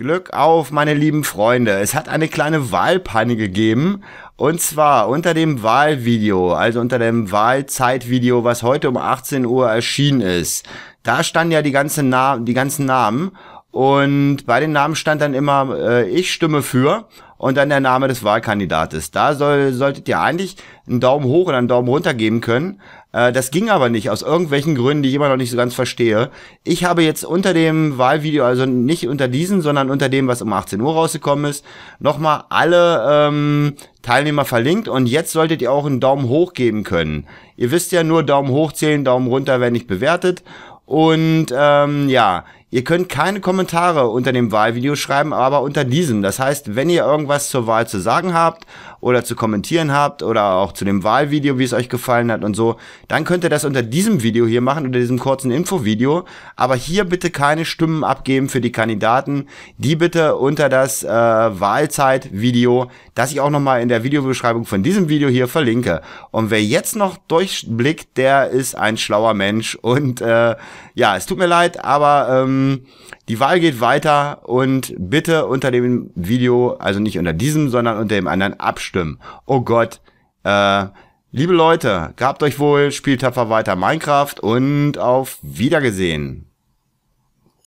Glück auf, meine lieben Freunde. Es hat eine kleine Wahlpanne gegeben. Und zwar unter dem Wahlvideo, also unter dem Wahlzeitvideo, was heute um 18 Uhr erschienen ist. Da standen ja die, ganze Na die ganzen Namen. Und bei den Namen stand dann immer, äh, ich stimme für und dann der Name des Wahlkandidates. Da soll, solltet ihr eigentlich einen Daumen hoch oder einen Daumen runter geben können. Äh, das ging aber nicht, aus irgendwelchen Gründen, die ich immer noch nicht so ganz verstehe. Ich habe jetzt unter dem Wahlvideo, also nicht unter diesen, sondern unter dem, was um 18 Uhr rausgekommen ist, nochmal alle ähm, Teilnehmer verlinkt und jetzt solltet ihr auch einen Daumen hoch geben können. Ihr wisst ja nur, Daumen hoch zählen, Daumen runter werden nicht bewertet. Und ähm, ja, Ihr könnt keine Kommentare unter dem Wahlvideo schreiben, aber unter diesem. Das heißt, wenn ihr irgendwas zur Wahl zu sagen habt oder zu kommentieren habt oder auch zu dem Wahlvideo, wie es euch gefallen hat und so, dann könnt ihr das unter diesem Video hier machen, unter diesem kurzen Infovideo. Aber hier bitte keine Stimmen abgeben für die Kandidaten. Die bitte unter das äh, Wahlzeitvideo, das ich auch nochmal in der Videobeschreibung von diesem Video hier verlinke. Und wer jetzt noch durchblickt, der ist ein schlauer Mensch. Und äh, ja, es tut mir leid, aber... Ähm, ähm, die Wahl geht weiter und bitte unter dem Video, also nicht unter diesem, sondern unter dem anderen abstimmen. Oh Gott, äh, liebe Leute, gehabt euch wohl, spielt tapfer weiter Minecraft und auf Wiedergesehen.